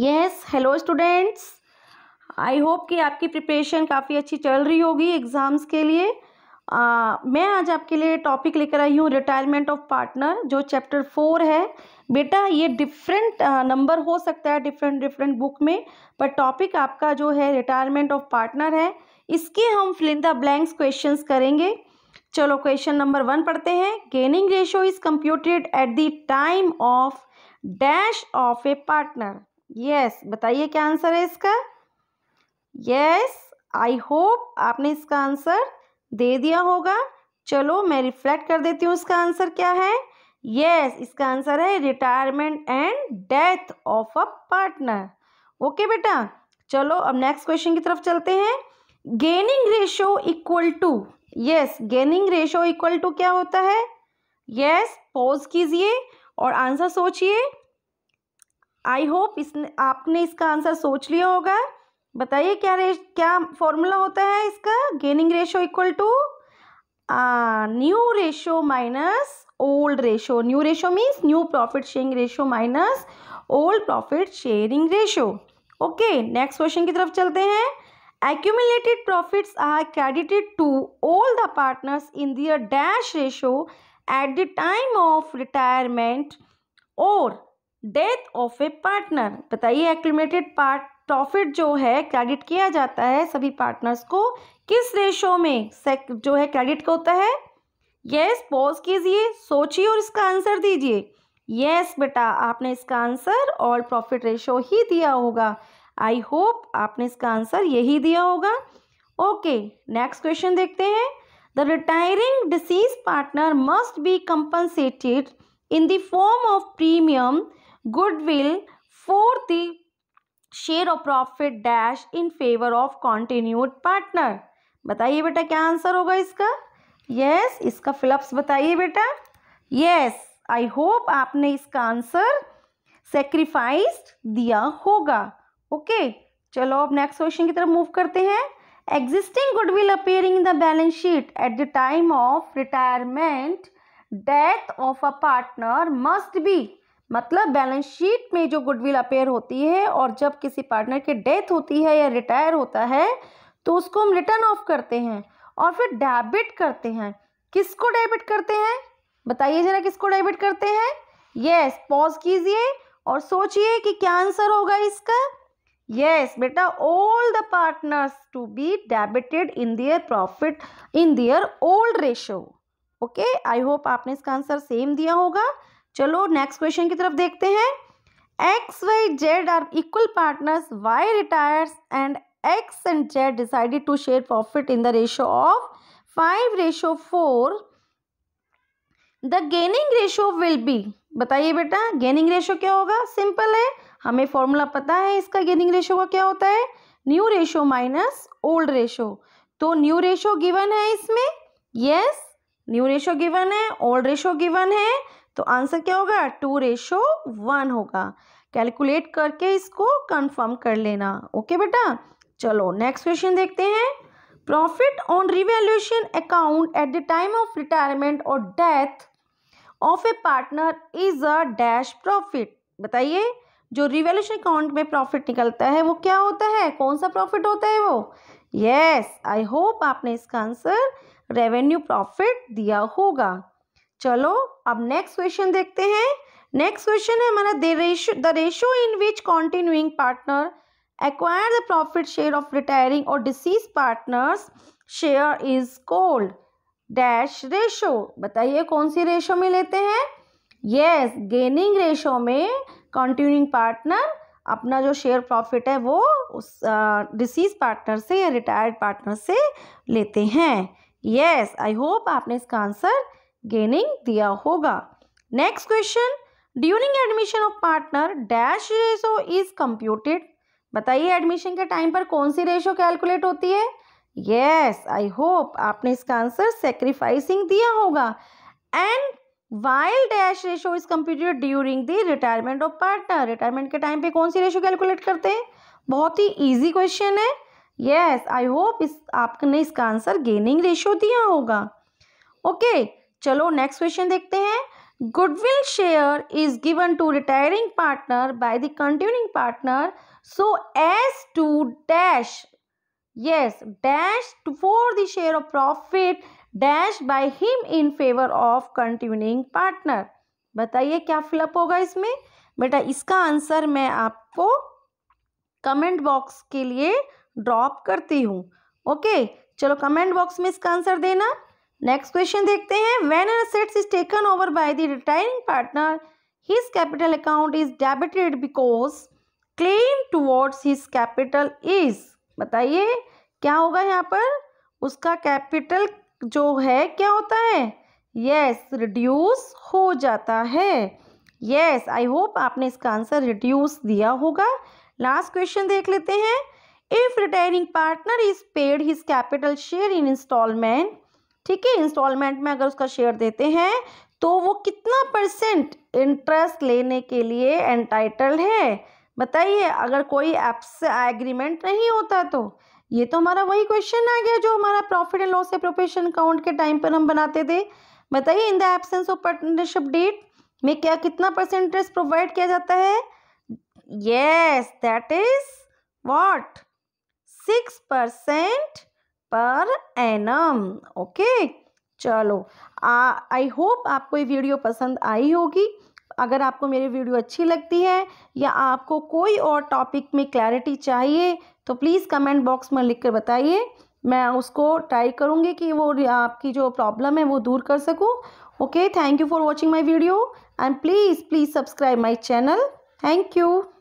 Yes hello students I hope कि आपकी preparation काफ़ी अच्छी चल रही होगी एग्ज़ाम्स के लिए आ, मैं आज आपके लिए टॉपिक लेकर आई हूँ रिटायरमेंट ऑफ पार्टनर जो चैप्टर फोर है बेटा ये डिफरेंट नंबर हो सकता है डिफरेंट डिफरेंट बुक में पर टॉपिक आपका जो है रिटायरमेंट ऑफ पार्टनर है इसके हम फिलिंदा ब्लैंक्स क्वेश्चन करेंगे चलो क्वेश्चन नंबर वन पढ़ते हैं gaining ratio is computed at the time of dash of a partner yes बताइए क्या आंसर है इसका यस आई होप आपने इसका आंसर दे दिया होगा चलो मैं रिफ्लेक्ट कर देती हूँ इसका आंसर क्या है यस yes, इसका आंसर है retirement and death of a partner okay बेटा चलो अब नेक्स्ट क्वेश्चन की तरफ चलते हैं gaining ratio equal to yes gaining ratio equal to क्या होता है यस पॉज कीजिए और आंसर सोचिए आई होप इस आपने इसका आंसर सोच लिया होगा बताइए क्या रे क्या फॉर्मूला होता है इसका gaining ratio equal to new ratio minus old ratio new ratio means new profit sharing ratio minus old profit sharing ratio okay next question की तरफ चलते हैं accumulated profit are credited to all the partners in their dash ratio at the time of retirement और death of a partner बताइए accumulated part profit जो है credit किया जाता है सभी पार्टनर्स को किस रेशो में जो है क्रेडिट का होता है यस पॉज कीजिए सोचिए और इसका आंसर दीजिए यस बेटा आपने इसका आंसर और प्रॉफिट रेशो ही दिया होगा आई होप आपने इसका आंसर यही दिया होगा ओके नेक्स्ट क्वेश्चन देखते हैं the retiring deceased partner must be compensated in the form of premium goodwill for the share of profit dash in favor of continued partner बताइए बेटा क्या आंसर होगा इसका यस yes, इसका फिलअप्स बताइए बेटा यस आई होप आपने इसका आंसर सेक्रीफाइस दिया होगा ओके okay, चलो अब नेक्स्ट क्वेश्चन की तरफ मूव करते हैं existing goodwill appearing in the balance sheet at the time of retirement death of a partner must be मतलब बैलेंस शीट में जो गुडविल अपेयर होती है और जब किसी पार्टनर की डेथ होती है या रिटायर होता है तो उसको हम रिटर्न ऑफ करते हैं और फिर डेबिट करते हैं किसको डेबिट करते हैं बताइए ज़रा किसको डेबिट करते हैं यस पॉज कीजिए और सोचिए कि क्या आंसर होगा इसका यस बेटा all the partners to be debited in their profit in their old ratio okay I hope आपने इसका आंसर सेम दिया होगा चलो नेक्स्ट क्वेश्चन की तरफ देखते हैं X Y Z are equal partners Y retires and X and Z decided to share profit in the ratio of five ratio four the gaining ratio will be बताइए बेटा gaining ratio क्या होगा simple है हमें formula पता है इसका gaining ratio का क्या होता है new ratio minus old ratio तो न्यू रेशियो गिवन है इसमें यस न्यू रेशियो गिवन है ओल्ड रेशियो गिवन है तो आंसर क्या होगा टू रेशो वन होगा कैलकुलेट करके इसको कंफर्म कर लेना ओके बेटा चलो नेक्स्ट क्वेश्चन देखते हैं profit on revaluation account at the time of retirement और death of a partner is a dash profit बताइए जो रिवेल्यूशन अकाउंट में प्रॉफिट निकलता है वो क्या होता है कौन सा प्रॉफिट होता है वो यस आई होप आपने इसका आंसर रेवेन्यू प्रॉफिट दिया होगा चलो अब नेक्स्ट क्वेश्चन देखते हैं नेक्स्ट क्वेश्चन है हमारा the ratio the ratio in which continuing partner acquire the profit share of retiring और deceased partner share is called dash ratio बताइए कौन सी रेशो में लेते हैं yes गेनिंग रेशो में कॉन्टिन्यूइंग पार्टनर अपना जो शेयर प्रॉफिट है वो उस डिसीज पार्टनर से या रिटायर्ड पार्टनर से लेते हैं यस आई होप आपने इसका आंसर गेनिंग दिया होगा next question during admission of partner dash ratio is computed बताइए एडमिशन के टाइम पर कौन सी रेशो कैलकुलेट होती है यस आई होप आपने इसका आंसर सेक्रीफाइसिंग दिया होगा and while dash ratio is computed during the retirement of partner retirement के टाइम पे कौन सी रेशो कैलकुलेट करते हैं बहुत ही ईजी क्वेश्चन है यस आई होप इस आपने इसका आंसर गेनिंग रेशो दिया होगा ओके okay. चलो नेक्स्ट क्वेश्चन देखते हैं goodwill share is given to retiring partner by the continuing partner so as to dash yes dash for the share of profit dash by him in favour of continuing partner बताइए क्या fill up होगा इसमें बेटा इसका answer मैं आपको comment box के लिए ड्रॉप करती हूँ ओके चलो कमेंट बॉक्स में इसका आंसर देना नेक्स्ट क्वेश्चन देखते हैं when an assets is taken over by the retiring partner his capital account is debited because claim towards his capital is बताइए क्या होगा यहाँ पर उसका कैपिटल जो है क्या होता है यस रिड्यूस हो जाता है यस आई होप आपने इसका आंसर रिड्यूस दिया होगा लास्ट क्वेश्चन देख लेते हैं if retiring partner is paid his capital share in instalment ठीक है इंस्टॉलमेंट में अगर उसका शेयर देते हैं तो वो कितना परसेंट इंटरेस्ट लेने के लिए एंटाइटल है बताइए अगर कोई एप्स एग्रीमेंट नहीं होता तो ये तो हमारा वही क्वेश्चन आ गया जो हमारा profit and loss appropriation account के टाइम पर हम बनाते थे बताइए in the absence of partnership deed में क्या कितना परसेंट इंटरेस्ट प्रोवाइड किया जाता है yes that is what six percent per annum okay चलो आई होप आपको ये वीडियो पसंद आई होगी अगर आपको मेरी वीडियो अच्छी लगती है या आपको कोई और टॉपिक में क्लैरिटी चाहिए तो प्लीज़ कमेंट बॉक्स में लिख कर बताइए मैं उसको ट्राई करूँगी कि वो आपकी जो प्रॉब्लम है वो दूर कर सकूँ okay thank you for watching my video and please please subscribe my channel thank you